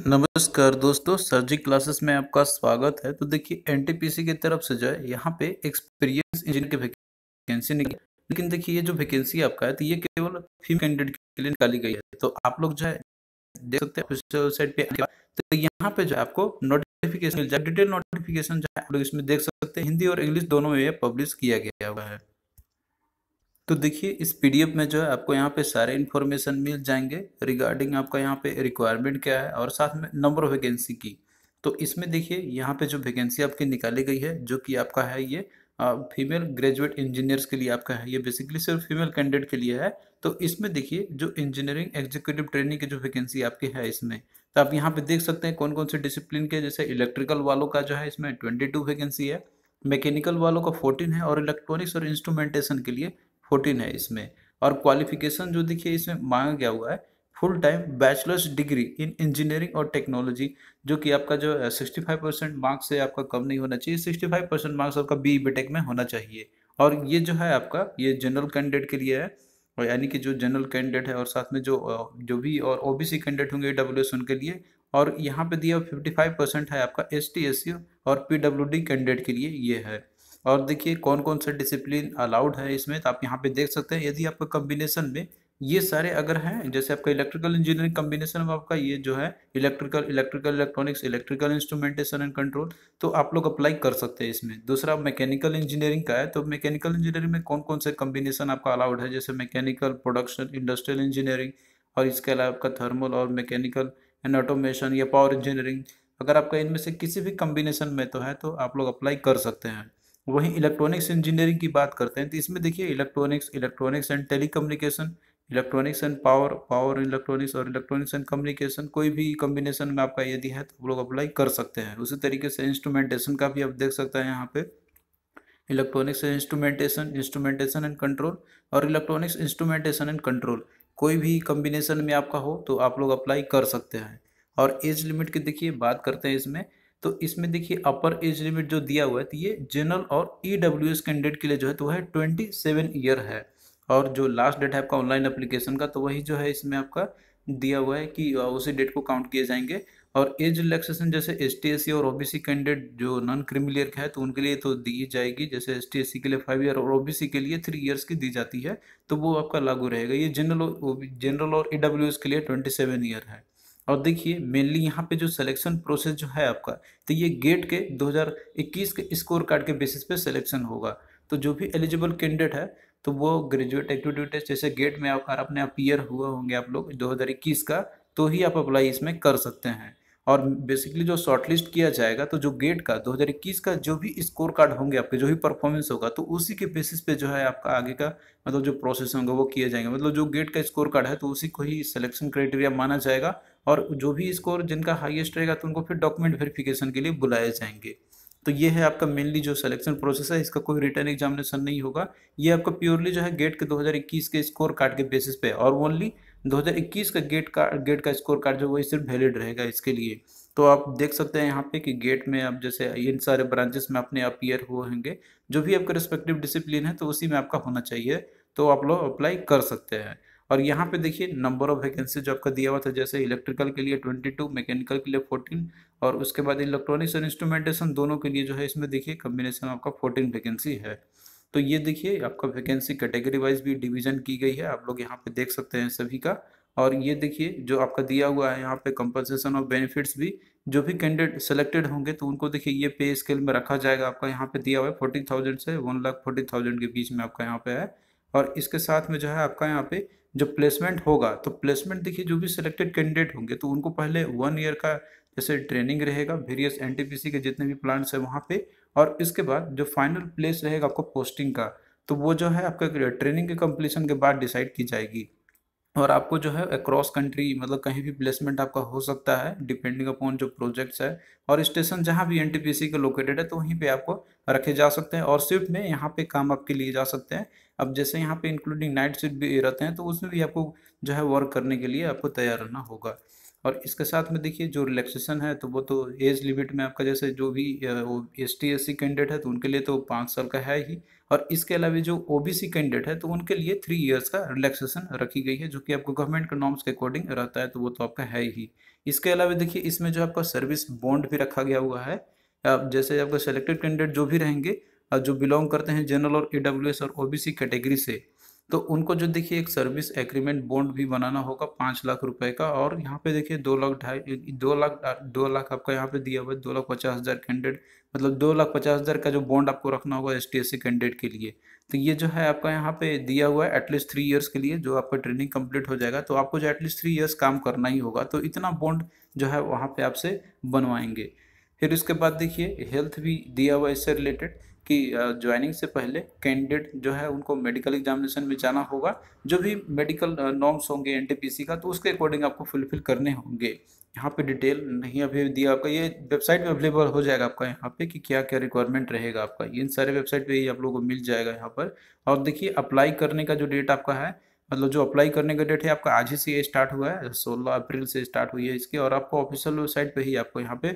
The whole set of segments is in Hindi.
नमस्कार दोस्तों सर्जिक क्लासेस में आपका स्वागत है तो देखिए एनटीपीसी की तरफ से जो है यहाँ पे एक्सपीरियंस इंजीनियर की वैकेंसी निकली लेकिन देखिए ये जो वैकेंसी आपका है तो ये केवल फीमेल कैंडिडेट के लिए निकाली गई है तो आप लोग जो है देख सकते हैं पे तो यहाँ पे जो है आपको नोटिफिकेशन डिटेल नोटिफिकेशन जो है आप लोग इसमें देख सकते हैं हिंदी और इंग्लिश दोनों में पब्लिश किया गया हुआ है तो देखिए इस पीडीएफ में जो है आपको यहाँ पे सारे इन्फॉर्मेशन मिल जाएंगे रिगार्डिंग आपका यहाँ पे रिक्वायरमेंट क्या है और साथ में नंबर ऑफ वैकेंसी की तो इसमें देखिए यहाँ पे जो वैकेंसी आपकी निकाली गई है जो कि आपका है ये फीमेल ग्रेजुएट इंजीनियर्स के लिए आपका है ये बेसिकली सिर्फ फीमेल कैंडिडेट के लिए है तो इसमें देखिए जो इंजीनियरिंग एग्जीक्यूटिव ट्रेनिंग की जो वैकेंसी आपकी है इसमें तो आप यहाँ पे देख सकते हैं कौन कौन से डिसिप्लिन के जैसे इलेक्ट्रिकल वालों का जो है इसमें ट्वेंटी टू वैकेंसी है मैकेनिकल वालों का फोर्टीन है और इलेक्ट्रॉनिक्स और इंस्ट्रूमेंटेशन के लिए फोर्टीन है इसमें और क्वालिफिकेशन जो देखिए इसमें मांगा गया हुआ है full time bachelors degree in engineering और टेक्नोलॉजी जो कि आपका जो सिक्सटी फाइव परसेंट मार्क्स है आपका कम नहीं होना चाहिए सिक्सटी फाइव परसेंट मार्क्स आपका बी बी में होना चाहिए और ये जो है आपका ये जनरल कैंडिडेट के लिए है और यानी कि जो जनरल कैंडिडेट है और साथ में जो जो भी और ओ बी सी कैंडिडेट होंगे डब्ल्यू एस उनके लिए और यहाँ पे दिया फिफ्टी फाइव परसेंट है आपका एस टी एस सी और पी डब्ल्यू डी कैंडिडेट के लिए ये है और देखिए कौन कौन से डिसिप्लिन अलाउड है इसमें तो आप यहाँ पे देख सकते हैं यदि आपका कम्बिनेशन में ये सारे अगर हैं जैसे आपका इलेक्ट्रिकल इंजीनियरिंग कम्बिनेशन में आपका ये जो है electrical electrical electronics electrical instrumentation and control तो आप लोग अप्लाई कर सकते हैं इसमें दूसरा मैकेनिकल इंजीनियरिंग का है तो मैकेनिकल इंजीनियरिंग में कौन कौन से कम्बिनेशन आपका अलाउड है जैसे मैकेनिकल प्रोडक्शन इंडस्ट्रियल इंजीनियरिंग और इसके अलावा आपका थर्मल और मैकेनिकल एंड ऑटोमेशन या पावर इंजीनियरिंग अगर आपका इनमें से किसी भी कम्बिनेशन में तो है तो आप लोग अप्लाई कर सकते हैं वहीं इलेक्ट्रॉनिक्स इंजीनियरिंग की बात करते हैं तो इसमें देखिए electronics electronics and tele electronics and power power electronics और इलेक्ट्रॉनिक्स एंड कम्युनिकेशन कोई भी कम्बिनेशन में आपका यदि है तो आप लोग अप्लाई कर सकते हैं उसी तरीके से इंस्ट्रूमेंटेशन का भी आप देख सकते हैं यहाँ पे electronics instrumentation instrumentation and control और इलेक्ट्रॉनिक्स इंस्ट्रूमेंटेशन एंड कंट्रोल कोई भी कम्बिनेशन में आपका हो तो आप लोग अप्लाई कर सकते हैं और एज लिमिट की देखिए बात करते हैं इसमें तो इसमें देखिए अपर एज लिमिट जो दिया हुआ है तो ये जनरल और ई डब्ल्यू एस कैंडिडेट के लिए जो है तो वह ट्वेंटी सेवन ईयर है और जो लास्ट डेट है आपका ऑनलाइन अप्लीकेशन का तो वही जो है इसमें आपका दिया हुआ है कि उसी डेट को काउंट किए जाएंगे और एज रिलैक्सेशन जैसे एस टी एस सी और ओ बी सी कैंडिडेट जो नॉन क्रिमिलियर का है तो उनके लिए तो दी जाएगी जैसे एस टी एस सी के लिए फाइव ईयर और ओ बी सी के लिए थ्री ईयर्स की दी जाती है तो वो आपका लागू रहेगा ये जनरल जनरल और ई डब्ल्यू एस के लिए ट्वेंटी सेवन ईयर है और देखिए मेनली यहाँ पे जो सिलेक्शन प्रोसेस जो है आपका तो ये गेट के 2021 के स्कोर कार्ड के बेसिस पे सिलेक्शन होगा तो जो भी एलिजिबल कैंडिडेट है तो वो ग्रेजुएट एक्टिविटी टेस्ट जैसे गेट में अगर अपने अपीयर हुए होंगे आप लोग 2021 का तो ही आप अप्लाई इसमें कर सकते हैं और बेसिकली जो शॉर्टलिस्ट किया जाएगा तो जो गेट का 2021 का जो भी स्कोर कार्ड होंगे आपके जो भी परफॉर्मेंस होगा तो उसी के बेसिस पे जो है आपका आगे का मतलब जो प्रोसेस होगा वो किया जाएंगे मतलब जो गेट का स्कोर कार्ड है तो उसी को ही सिलेक्शन क्राइटेरिया माना जाएगा और जो भी स्कोर जिनका हाईएस्ट रहेगा तो उनको फिर डॉक्यूमेंट वेरिफिकेशन के लिए बुलाए जाएंगे तो ये है आपका मेनली जो सिलेक्शन प्रोसेस है इसका कोई रिटर्न एग्जामिनेशन नहीं होगा ये आपका प्योरली जो है गेट के 2021 के स्कोर कार्ड के बेसिस पे और ओनली 2021 का गेट का गेट का स्कोर कार्ड जो वही सिर्फ वैलिड रहेगा इसके लिए तो आप देख सकते हैं यहाँ पे कि गेट में आप जैसे इन सारे ब्रांचेस में अपने अपीयर हुए होंगे जो भी आपका रिस्पेक्टिव डिसिप्लिन है तो उसी में आपका होना चाहिए तो आप लोग अप्लाई कर सकते हैं और यहाँ पे देखिए नंबर ऑफ वैकेंसी जो आपका दिया हुआ था जैसे इलेक्ट्रिकल के लिए 22 मैकेनिकल के लिए 14 और उसके बाद इलेक्ट्रॉनिक्स और इंस्ट्रूमेंटेशन दोनों के लिए जो है इसमें देखिए कम्बिनेशन आपका 14 वैकेंसी है तो ये देखिए आपका वैकेंसी कैटेगरी वाइज भी डिवीजन की गई है आप लोग यहाँ पे देख सकते हैं सभी का और ये देखिए जो आपका दिया हुआ है यहाँ पे कंपनसेशन और बेनिफिट्स भी जो भी कैंडिडेट सेलेक्टेड होंगे तो उनको देखिए ये पे स्केल में रखा जाएगा आपका यहाँ पे दिया हुआ है फोर्टी थाउजेंड से वन लाख फोर्टी थाउजेंड के बीच में आपका यहाँ पे है और इसके साथ में जो है आपका यहाँ पे जो प्लेसमेंट होगा तो प्लेसमेंट देखिए जो भी सिलेक्टेड कैंडिडेट होंगे तो उनको पहले वन ईयर का जैसे ट्रेनिंग रहेगा वेरियस एन के जितने भी प्लांट्स हैं वहाँ पे और इसके बाद जो फाइनल प्लेस रहेगा आपको पोस्टिंग का तो वो जो है आपका ट्रेनिंग के कंप्लीशन के बाद डिसाइड की जाएगी और आपको जो है अक्रॉस कंट्री मतलब कहीं भी प्लेसमेंट आपका हो सकता है डिपेंडिंग अपॉन जो प्रोजेक्ट्स है और स्टेशन जहाँ भी एन के लोकेटेड है तो वहीं पे आपको रखे जा सकते हैं और शिफ्ट में यहाँ पे काम आपके लिए जा सकते हैं अब जैसे यहाँ पे इंक्लूडिंग नाइट शिफ्ट भी रहते हैं तो उसमें भी आपको जो है वर्क करने के लिए आपको तैयार रहना होगा और इसके साथ में देखिए जो रिलैक्सेशन है तो वो तो एज लिमिट में आपका जैसे जो भी वो S T S C candidate है तो उनके लिए तो पाँच साल का है ही और इसके अलावा जो ओ बी सी कैंडिडेट है तो उनके लिए थ्री इयर्स का रिलैक्सेशन रखी गई है जो कि आपको गवर्नमेंट के नॉर्म्स के अकॉर्डिंग रहता है तो वो तो आपका है ही इसके अलावा देखिए इसमें जो आपका सर्विस बॉन्ड भी रखा गया हुआ है जैसे आपका सेलेक्टेड कैंडिडेट जो भी रहेंगे जो बिलोंग करते हैं जनरल और ई और ओबीसी कैटेगरी से तो उनको जो देखिए एक सर्विस एग्रीमेंट बॉन्ड भी बनाना होगा पाँच लाख रुपए का और यहाँ पे देखिए दो लाख ढाई दो लाख दो लाख आपका यहाँ पे दिया हुआ है दो लाख पचास हज़ार कैंडिडेट मतलब दो लाख पचास हज़ार का जो बॉन्ड आपको रखना होगा एस टी कैंडिडेट के लिए तो ये जो है आपका यहाँ पे दिया हुआ है एटलीस्ट थ्री ईयर्स के लिए जो आपका ट्रेनिंग कम्प्लीट हो जाएगा तो आपको जो एटलीस्ट थ्री ईयर्स काम करना ही होगा तो इतना बॉन्ड जो है वहाँ पर आपसे बनवाएंगे फिर उसके बाद देखिए हेल्थ भी दिया हुआ इससे रिलेटेड कि ज्वाइनिंग से पहले कैंडिडेट जो है उनको मेडिकल एग्जामिनेशन में जाना होगा जो भी मेडिकल नॉर्म्स होंगे एन का तो उसके अकॉर्डिंग आपको फुलफिल करने होंगे यहाँ पे डिटेल नहीं अभी दिया आपका ये वेबसाइट में अवेलेबल हो जाएगा आपका यहाँ पे कि क्या क्या रिक्वायरमेंट रहेगा आपका इन सारे वेबसाइट पे ही आप लोगों को मिल जाएगा यहाँ पर और देखिए अप्लाई करने का जो डेट आपका है मतलब जो अप्लाई करने का डेट है आपका आज ही से ये स्टार्ट हुआ है सोलह अप्रैल से स्टार्ट हुई है इसकी और आपको ऑफिशियल वेबसाइट पे ही आपको यहाँ पे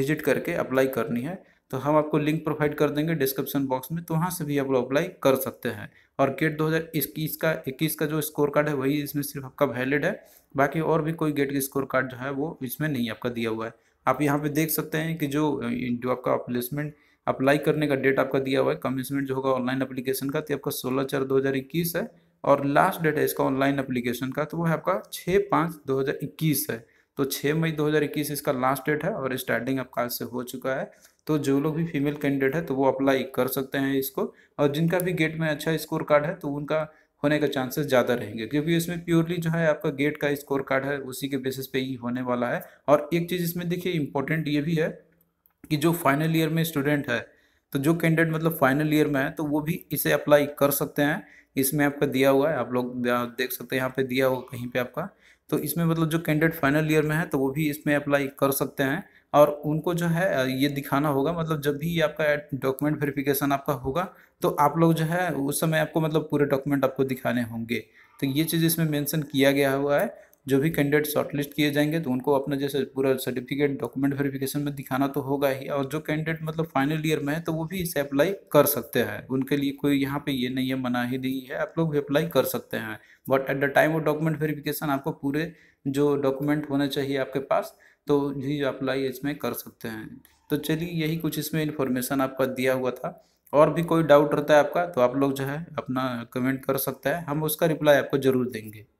विजिट करके अप्लाई करनी है तो हम आपको लिंक प्रोवाइड कर देंगे डिस्क्रिप्शन बॉक्स में तो वहाँ से भी आप लोग अप्लाई कर सकते हैं और गेट 2021 का इक्कीस का जो स्कोर कार्ड है वही इसमें सिर्फ आपका वैलिड है बाकी और भी कोई गेट का स्कोर कार्ड जो है वो इसमें नहीं आपका दिया हुआ है आप यहाँ पे देख सकते हैं कि जो जो आपका प्लेसमेंट अप्लाई करने का डेट आपका दिया हुआ है कमिशमेंट जो होगा ऑनलाइन अप्लीकेशन का तो आपका सोलह चार दो है और लास्ट डेट है इसका ऑनलाइन अप्लीकेशन का तो वो है आपका छः पाँच दो हज़ार इक्कीस है तो छः मई दो हज़ार इक्कीस इसका लास्ट डेट है और स्टार्टिंग आपका आज से हो चुका है तो जो लोग भी फीमेल कैंडिडेट है तो वो अप्लाई कर सकते हैं इसको और जिनका भी गेट में अच्छा स्कोर कार्ड है तो उनका होने का चांसेस ज़्यादा रहेंगे क्योंकि इसमें प्योरली जो है आपका गेट का स्कोर कार्ड है उसी के बेसिस पे ही होने वाला है और एक चीज़ इसमें देखिए इम्पोर्टेंट ये भी है कि जो फाइनल ईयर में स्टूडेंट है तो जो कैंडिडेट मतलब फाइनल ईयर में है तो वो भी इसे अप्लाई कर सकते हैं इसमें आपका दिया हुआ है आप लोग देख सकते हैं यहाँ पे दिया हुआ कहीं पे आपका तो इसमें मतलब जो कैंडिडेट फाइनल ईयर में है तो वो भी इसमें अप्लाई कर सकते हैं और उनको जो है ये दिखाना होगा मतलब जब भी ये आपका डॉक्यूमेंट वेरिफिकेशन आपका होगा तो आप लोग जो है उस समय आपको मतलब पूरे डॉक्यूमेंट आपको दिखाने होंगे तो ये चीज़ इसमें मेंशन किया गया हुआ है जो भी कैंडिडेट शॉर्टलिस्ट किए जाएंगे तो उनको अपना जैसे पूरा सर्टिफिकेट डॉक्यूमेंट वेरिफिकेशन में दिखाना तो होगा ही और जो कैंडिडेट मतलब फाइनल ईयर में है तो वो भी इसे अप्लाई कर सकते हैं उनके लिए कोई यहाँ पे ये नहीं है मना ही नहीं है आप लोग भी अप्लाई कर सकते हैं but at the time of document verification आपको पूरे जो डॉक्यूमेंट होने चाहिए आपके पास तो भी अप्लाई इसमें कर सकते हैं तो चलिए यही कुछ इसमें इन्फॉर्मेशन आपका दिया हुआ था और भी कोई डाउट रहता है आपका तो आप लोग जो है अपना कमेंट कर सकते हैं हम उसका रिप्लाई आपको ज़रूर देंगे